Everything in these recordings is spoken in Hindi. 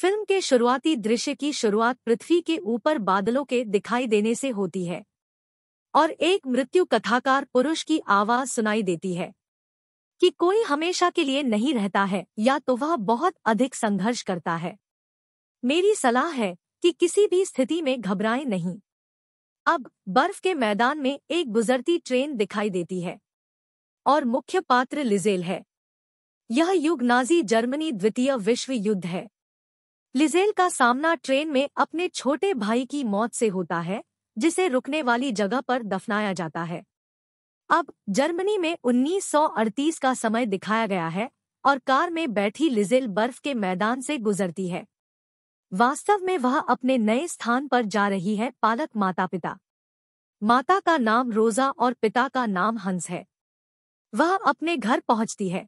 फिल्म के शुरुआती दृश्य की शुरुआत पृथ्वी के ऊपर बादलों के दिखाई देने से होती है और एक मृत्यु कथाकार पुरुष की आवाज सुनाई देती है कि कोई हमेशा के लिए नहीं रहता है या तो वह बहुत अधिक संघर्ष करता है मेरी सलाह है कि किसी भी स्थिति में घबराएं नहीं अब बर्फ के मैदान में एक गुजरती ट्रेन दिखाई देती है और मुख्य पात्र लिजेल है यह युग नाजी जर्मनी द्वितीय विश्व युद्ध है लिजेल का सामना ट्रेन में अपने छोटे भाई की मौत से होता है जिसे रुकने वाली जगह पर दफनाया जाता है अब जर्मनी में 1938 का समय दिखाया गया है और कार में बैठी लिजेल बर्फ के मैदान से गुजरती है वास्तव में वह अपने नए स्थान पर जा रही है पालक माता पिता माता का नाम रोजा और पिता का नाम हंस है वह अपने घर पहुंचती है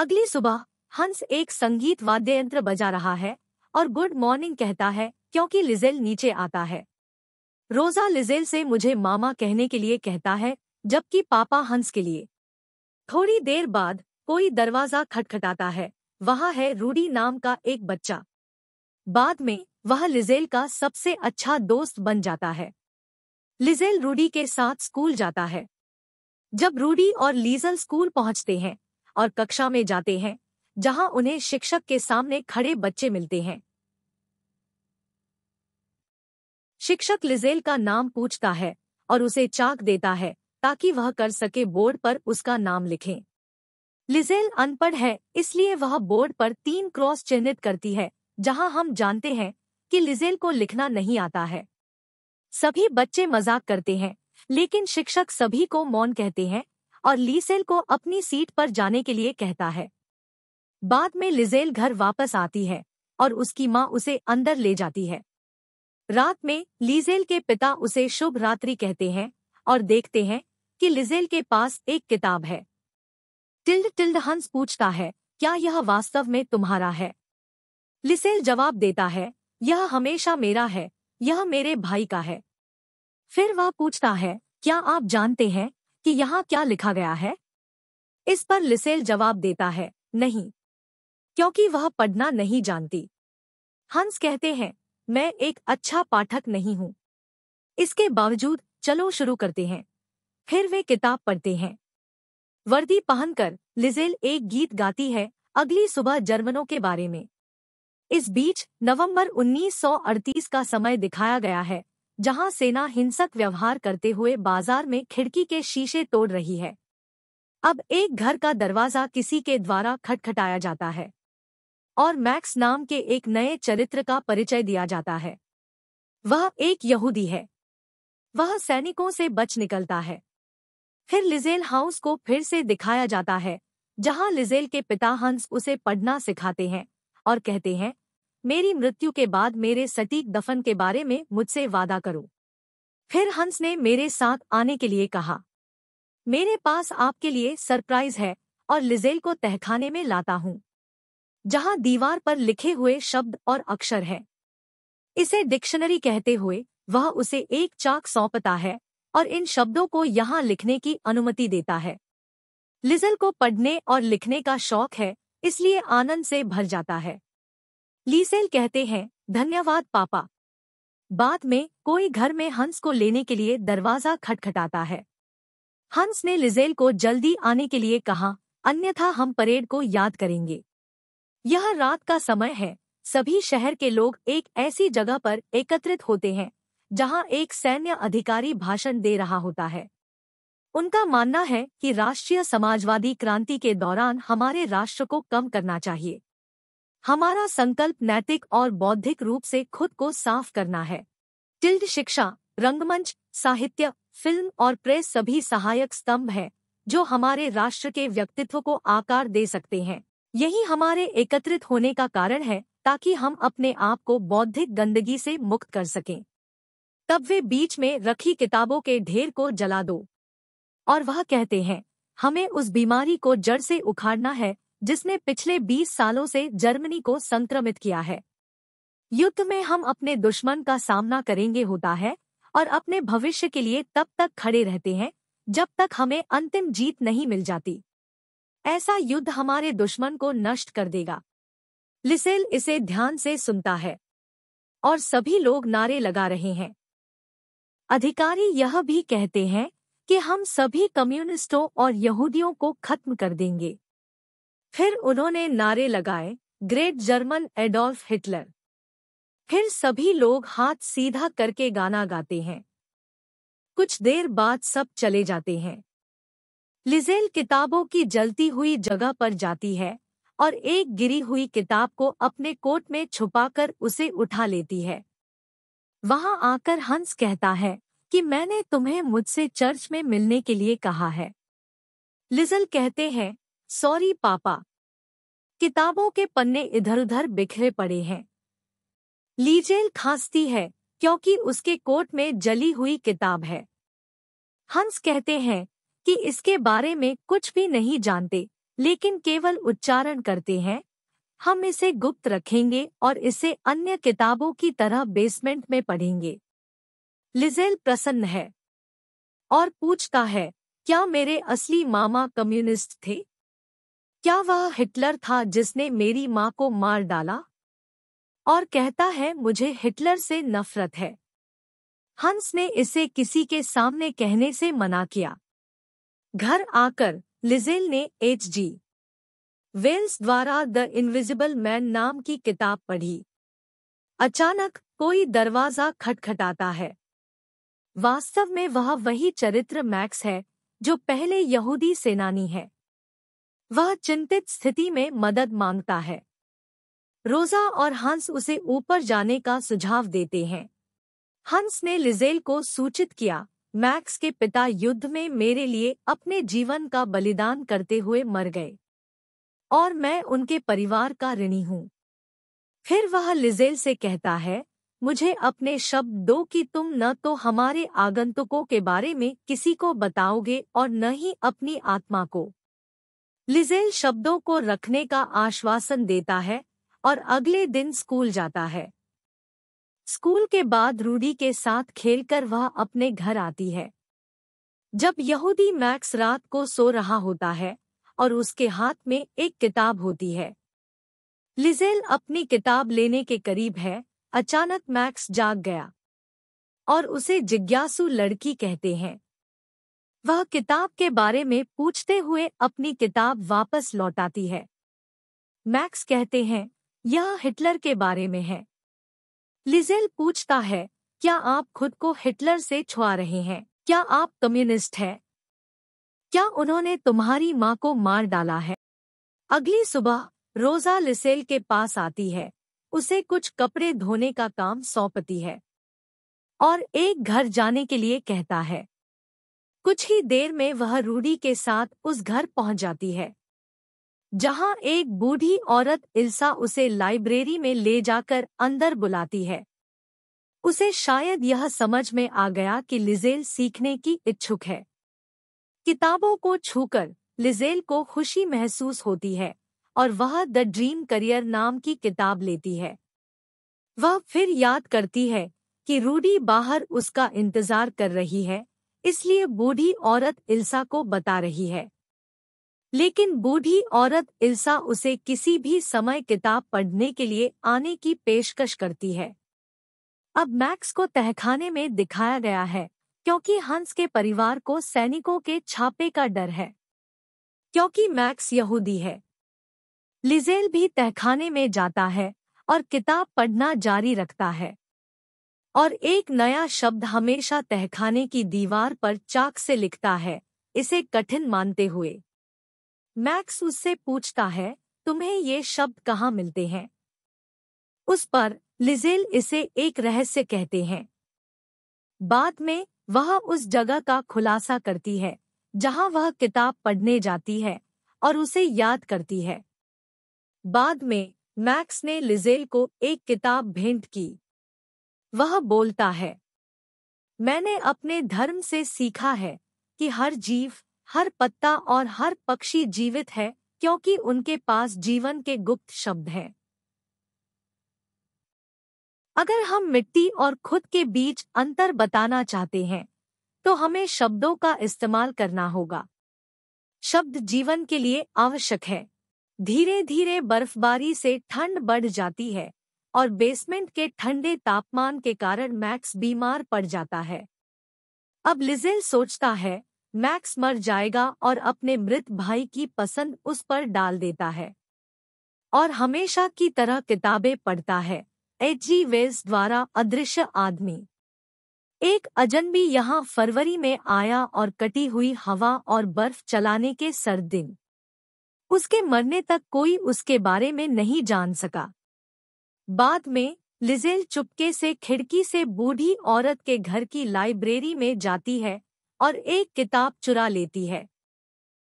अगली सुबह हंस एक संगीत वाद्य यंत्र बजा रहा है और गुड मॉर्निंग कहता है क्योंकि लिजेल नीचे आता है रोजा लिजेल से मुझे मामा कहने के लिए कहता है जबकि पापा हंस के लिए थोड़ी देर बाद कोई दरवाजा खटखटाता है वहाँ है रूडी नाम का एक बच्चा बाद में वह लिजेल का सबसे अच्छा दोस्त बन जाता है लिजेल रूडी के साथ स्कूल जाता है जब रूडी और लीजल स्कूल पहुंचते हैं और कक्षा में जाते हैं जहां उन्हें शिक्षक के सामने खड़े बच्चे मिलते हैं शिक्षक लिजेल का नाम पूछता है और उसे चाक देता है ताकि वह कर सके बोर्ड पर उसका नाम लिखें लिजेल अनपढ़ है इसलिए वह बोर्ड पर तीन क्रॉस चिन्हित करती है जहां हम जानते हैं कि लिजेल को लिखना नहीं आता है सभी बच्चे मजाक करते हैं लेकिन शिक्षक सभी को मौन कहते हैं और लीसेल को अपनी सीट पर जाने के लिए कहता है बाद में लिजेल घर वापस आती है और उसकी माँ उसे अंदर ले जाती है रात में लीजेल के पिता उसे शुभ रात्रि कहते हैं और देखते हैं कि लिजेल के पास एक किताब है टिल्ड टिल्ड हंस पूछता है क्या यह वास्तव में तुम्हारा है लिसेल जवाब देता है यह हमेशा मेरा है यह मेरे भाई का है फिर वह पूछता है क्या आप जानते हैं कि यहाँ क्या लिखा गया है इस पर लिसेल जवाब देता है नहीं क्योंकि वह पढ़ना नहीं जानती हंस कहते हैं मैं एक अच्छा पाठक नहीं हूँ इसके बावजूद चलो शुरू करते हैं फिर वे किताब पढ़ते हैं वर्दी पहनकर लिजेल एक गीत गाती है अगली सुबह जर्मनों के बारे में इस बीच नवंबर 1938 का समय दिखाया गया है जहां सेना हिंसक व्यवहार करते हुए बाजार में खिड़की के शीशे तोड़ रही है अब एक घर का दरवाजा किसी के द्वारा खटखटाया जाता है और मैक्स नाम के एक नए चरित्र का परिचय दिया जाता है वह एक यहूदी है वह सैनिकों से बच निकलता है फिर लिजेल हाउस को फिर से दिखाया जाता है जहां लिजेल के पिता हंस उसे पढ़ना सिखाते हैं और कहते हैं मेरी मृत्यु के बाद मेरे सटीक दफन के बारे में मुझसे वादा करो फिर हंस ने मेरे साथ आने के लिए कहा मेरे पास आपके लिए सरप्राइज है और लिजेल को तहखाने में लाता हूँ जहां दीवार पर लिखे हुए शब्द और अक्षर हैं इसे डिक्शनरी कहते हुए वह उसे एक चाक सौंपता है और इन शब्दों को यहाँ लिखने की अनुमति देता है लिजल को पढ़ने और लिखने का शौक है इसलिए आनंद से भर जाता है लीसेल कहते हैं धन्यवाद पापा बाद में कोई घर में हंस को लेने के लिए दरवाजा खटखटाता है हंस ने लिजेल को जल्दी आने के लिए कहा अन्यथा हम परेड को याद करेंगे यह रात का समय है सभी शहर के लोग एक ऐसी जगह पर एकत्रित होते हैं जहां एक सैन्य अधिकारी भाषण दे रहा होता है उनका मानना है कि राष्ट्रीय समाजवादी क्रांति के दौरान हमारे राष्ट्र को कम करना चाहिए हमारा संकल्प नैतिक और बौद्धिक रूप से खुद को साफ करना है टिल्ड शिक्षा रंगमंच साहित्य फिल्म और प्रेस सभी सहायक स्तंभ हैं जो हमारे राष्ट्र के व्यक्तित्व को आकार दे सकते हैं यही हमारे एकत्रित होने का कारण है ताकि हम अपने आप को बौद्धिक गंदगी से मुक्त कर सकें तब वे बीच में रखी किताबों के ढेर को जला दो और वह कहते हैं हमें उस बीमारी को जड़ से उखाड़ना है जिसने पिछले 20 सालों से जर्मनी को संक्रमित किया है युद्ध में हम अपने दुश्मन का सामना करेंगे होता है और अपने भविष्य के लिए तब तक खड़े रहते हैं जब तक हमें अंतिम जीत नहीं मिल जाती ऐसा युद्ध हमारे दुश्मन को नष्ट कर देगा लिसेल इसे ध्यान से सुनता है और सभी लोग नारे लगा रहे हैं अधिकारी यह भी कहते हैं कि हम सभी कम्युनिस्टों और यहूदियों को खत्म कर देंगे फिर उन्होंने नारे लगाए ग्रेट जर्मन एडोल्फ हिटलर फिर सभी लोग हाथ सीधा करके गाना गाते हैं कुछ देर बाद सब चले जाते हैं लिजेल किताबों की जलती हुई जगह पर जाती है और एक गिरी हुई किताब को अपने कोट में छुपाकर उसे उठा लेती है वहां आकर हंस कहता है कि मैंने तुम्हें मुझसे चर्च में मिलने के लिए कहा है लिजल कहते हैं सॉरी पापा किताबों के पन्ने इधर-उधर बिखरे पड़े हैं लीजेल खांसती है क्योंकि उसके कोट में जली हुई किताब है हंस कहते हैं कि इसके बारे में कुछ भी नहीं जानते लेकिन केवल उच्चारण करते हैं हम इसे गुप्त रखेंगे और इसे अन्य किताबों की तरह बेसमेंट में पढ़ेंगे लिजेल प्रसन्न है और पूछता है क्या मेरे असली मामा कम्युनिस्ट थे क्या वह हिटलर था जिसने मेरी माँ को मार डाला और कहता है मुझे हिटलर से नफरत है हंस ने इसे किसी के सामने कहने से मना किया घर आकर लिजेल ने एच जी वेल्स द्वारा द इनविजिबल मैन नाम की किताब पढ़ी अचानक कोई दरवाजा खटखटाता है वास्तव में वह वही चरित्र मैक्स है जो पहले यहूदी सेनानी है वह चिंतित स्थिति में मदद मांगता है रोजा और हंस उसे ऊपर जाने का सुझाव देते हैं हंस ने लिजेल को सूचित किया मैक्स के पिता युद्ध में मेरे लिए अपने जीवन का बलिदान करते हुए मर गए और मैं उनके परिवार का ऋणी हूँ फिर वह लिजेल से कहता है मुझे अपने शब्द दो कि तुम न तो हमारे आगंतुकों के बारे में किसी को बताओगे और न ही अपनी आत्मा को लिजेल शब्दों को रखने का आश्वासन देता है और अगले दिन स्कूल जाता है स्कूल के बाद रूडी के साथ खेलकर वह अपने घर आती है जब यहूदी मैक्स रात को सो रहा होता है और उसके हाथ में एक किताब होती है लिजेल अपनी किताब लेने के करीब है अचानक मैक्स जाग गया और उसे जिज्ञासु लड़की कहते हैं वह किताब के बारे में पूछते हुए अपनी किताब वापस लौटाती है मैक्स कहते हैं यह हिटलर के बारे में है लिजेल पूछता है क्या आप खुद को हिटलर से छुआ रहे हैं क्या आप कम्युनिस्ट हैं क्या उन्होंने तुम्हारी माँ को मार डाला है अगली सुबह रोजा लिसेल के पास आती है उसे कुछ कपड़े धोने का काम सौंपती है और एक घर जाने के लिए कहता है कुछ ही देर में वह रूडी के साथ उस घर पहुंच जाती है जहां एक बूढ़ी औरत इल्सा उसे लाइब्रेरी में ले जाकर अंदर बुलाती है उसे शायद यह समझ में आ गया कि लिजेल सीखने की इच्छुक है किताबों को छूकर लिजेल को खुशी महसूस होती है और वह द ड्रीम करियर नाम की किताब लेती है वह फिर याद करती है कि रूडी बाहर उसका इंतजार कर रही है इसलिए बूढ़ी औरत इल्सा को बता रही है लेकिन बूढ़ी औरत इल्सा उसे किसी भी समय किताब पढ़ने के लिए आने की पेशकश करती है अब मैक्स को तहखाने में दिखाया गया है क्योंकि हंस के परिवार को सैनिकों के छापे का डर है क्योंकि मैक्स यहूदी है लिजेल भी तहखाने में जाता है और किताब पढ़ना जारी रखता है और एक नया शब्द हमेशा तहखाने की दीवार पर चाक से लिखता है इसे कठिन मानते हुए मैक्स उससे पूछता है तुम्हें ये शब्द कहाँ मिलते हैं उस पर लिजेल इसे एक रहस्य कहते हैं बाद में वह उस जगह का खुलासा करती है जहां वह किताब पढ़ने जाती है और उसे याद करती है बाद में मैक्स ने लिजेल को एक किताब भेंट की वह बोलता है मैंने अपने धर्म से सीखा है कि हर जीव हर पत्ता और हर पक्षी जीवित है क्योंकि उनके पास जीवन के गुप्त शब्द हैं अगर हम मिट्टी और खुद के बीच अंतर बताना चाहते हैं तो हमें शब्दों का इस्तेमाल करना होगा शब्द जीवन के लिए आवश्यक है धीरे धीरे बर्फबारी से ठंड बढ़ जाती है और बेसमेंट के ठंडे तापमान के कारण मैक्स बीमार पड़ जाता है अब लिजेल सोचता है मैक्स मर जाएगा और अपने मृत भाई की पसंद उस पर डाल देता है और हमेशा की तरह किताबें पढ़ता है एच जी वेल्स द्वारा अदृश्य आदमी एक अजनबी यहाँ फरवरी में आया और कटी हुई हवा और बर्फ चलाने के सर्द दिन उसके मरने तक कोई उसके बारे में नहीं जान सका बाद में लिजेल चुपके से खिड़की से बूढ़ी औरत के घर की लाइब्रेरी में जाती है और एक किताब चुरा लेती है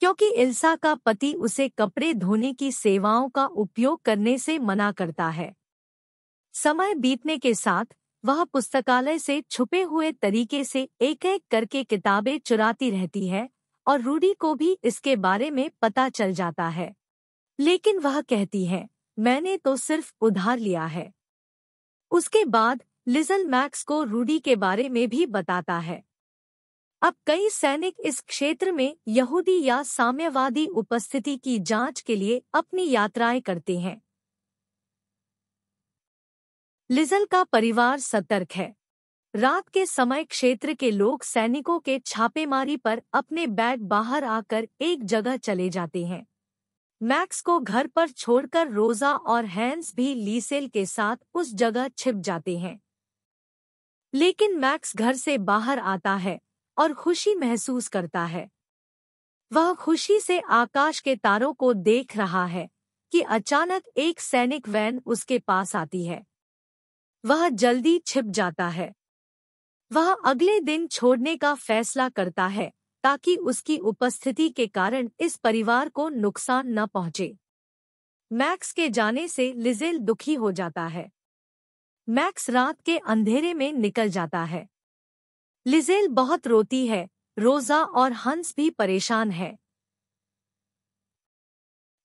क्योंकि इल्सा का पति उसे कपड़े धोने की सेवाओं का उपयोग करने से मना करता है समय बीतने के साथ वह पुस्तकालय से छुपे हुए तरीके से एक एक करके किताबें चुराती रहती है और रूडी को भी इसके बारे में पता चल जाता है लेकिन वह कहती है मैंने तो सिर्फ उधार लिया है उसके बाद लिजल मैक्स को रूडी के बारे में भी बताता है अब कई सैनिक इस क्षेत्र में यहूदी या साम्यवादी उपस्थिति की जांच के लिए अपनी यात्राएं करते हैं लिजल का परिवार सतर्क है रात के समय क्षेत्र के लोग सैनिकों के छापेमारी पर अपने बैग बाहर आकर एक जगह चले जाते हैं मैक्स को घर पर छोड़कर रोजा और हैंस भी लीसेल के साथ उस जगह छिप जाते हैं लेकिन मैक्स घर से बाहर आता है और खुशी महसूस करता है वह खुशी से आकाश के तारों को देख रहा है कि अचानक एक सैनिक वैन उसके पास आती है वह जल्दी छिप जाता है वह अगले दिन छोड़ने का फैसला करता है ताकि उसकी उपस्थिति के कारण इस परिवार को नुकसान न पहुंचे मैक्स के जाने से लिजेल दुखी हो जाता है मैक्स रात के अंधेरे में निकल जाता है लिजेल बहुत रोती है रोजा और हंस भी परेशान है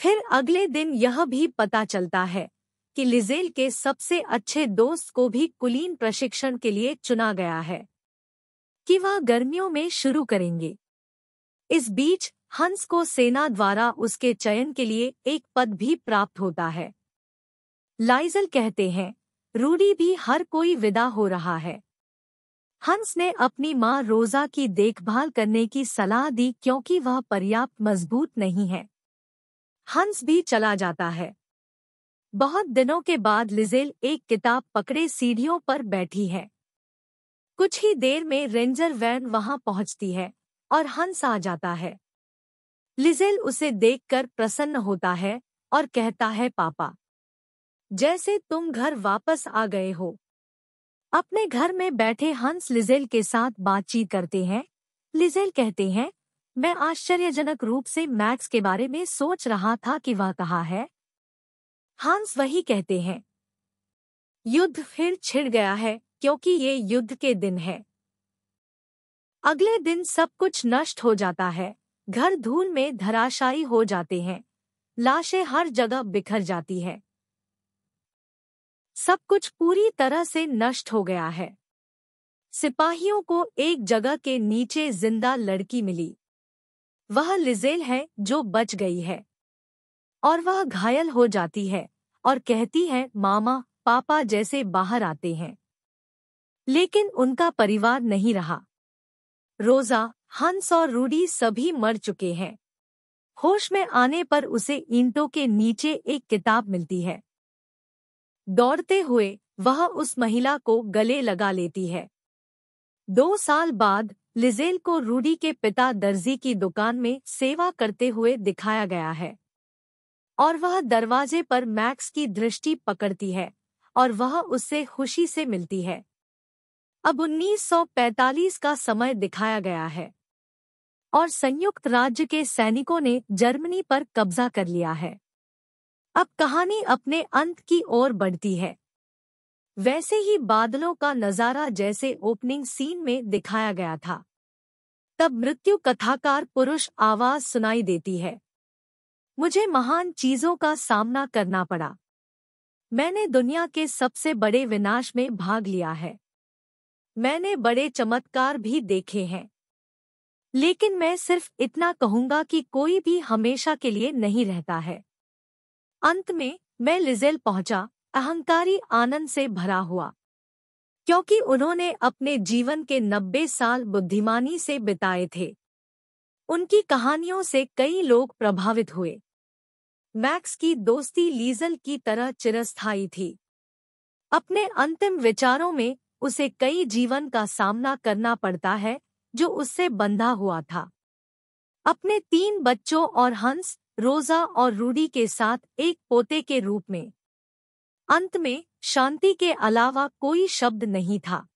फिर अगले दिन यह भी पता चलता है कि लिजेल के सबसे अच्छे दोस्त को भी कुलीन प्रशिक्षण के लिए चुना गया है कि वह गर्मियों में शुरू करेंगे इस बीच हंस को सेना द्वारा उसके चयन के लिए एक पद भी प्राप्त होता है लाइजल कहते हैं रूडी भी हर कोई विदा हो रहा है हंस ने अपनी माँ रोजा की देखभाल करने की सलाह दी क्योंकि वह पर्याप्त मजबूत नहीं है हंस भी चला जाता है बहुत दिनों के बाद लिजेल एक किताब पकड़े सीढ़ियों पर बैठी है कुछ ही देर में रेंजर वैन वहां पहुंचती है और हंस आ जाता है लिजेल उसे देखकर प्रसन्न होता है और कहता है पापा जैसे तुम घर वापस आ गए हो अपने घर में बैठे हंस लिजेल के साथ बातचीत करते हैं लिजेल कहते हैं मैं आश्चर्यजनक रूप से मैक्स के बारे में सोच रहा था कि वह कहा है हंस वही कहते हैं युद्ध फिर छिड़ गया है क्योंकि ये युद्ध के दिन है अगले दिन सब कुछ नष्ट हो जाता है घर धूल में धराशायी हो जाते हैं लाशें हर जगह बिखर जाती है सब कुछ पूरी तरह से नष्ट हो गया है सिपाहियों को एक जगह के नीचे जिंदा लड़की मिली वह लिजेल है जो बच गई है और वह घायल हो जाती है और कहती है मामा पापा जैसे बाहर आते हैं लेकिन उनका परिवार नहीं रहा रोजा हंस और रूडी सभी मर चुके हैं होश में आने पर उसे ईंटों के नीचे एक किताब मिलती है दौड़ते हुए वह उस महिला को गले लगा लेती है दो साल बाद लिजेल को रूडी के पिता दर्जी की दुकान में सेवा करते हुए दिखाया गया है और वह दरवाजे पर मैक्स की दृष्टि पकड़ती है और वह उससे खुशी से मिलती है अब 1945 का समय दिखाया गया है और संयुक्त राज्य के सैनिकों ने जर्मनी पर कब्जा कर लिया है अब कहानी अपने अंत की ओर बढ़ती है वैसे ही बादलों का नजारा जैसे ओपनिंग सीन में दिखाया गया था तब मृत्यु कथाकार पुरुष आवाज सुनाई देती है मुझे महान चीजों का सामना करना पड़ा मैंने दुनिया के सबसे बड़े विनाश में भाग लिया है मैंने बड़े चमत्कार भी देखे हैं लेकिन मैं सिर्फ इतना कहूंगा कि कोई भी हमेशा के लिए नहीं रहता है अंत में मैं लिजेल पहुंचा अहंकारी आनंद से भरा हुआ क्योंकि उन्होंने अपने जीवन के नब्बे साल बुद्धिमानी से बिताए थे उनकी कहानियों से कई लोग प्रभावित हुए मैक्स की दोस्ती लीजल की तरह चिरस्थायी थी अपने अंतिम विचारों में उसे कई जीवन का सामना करना पड़ता है जो उससे बंधा हुआ था अपने तीन बच्चों और हंस रोजा और रूडी के साथ एक पोते के रूप में अंत में शांति के अलावा कोई शब्द नहीं था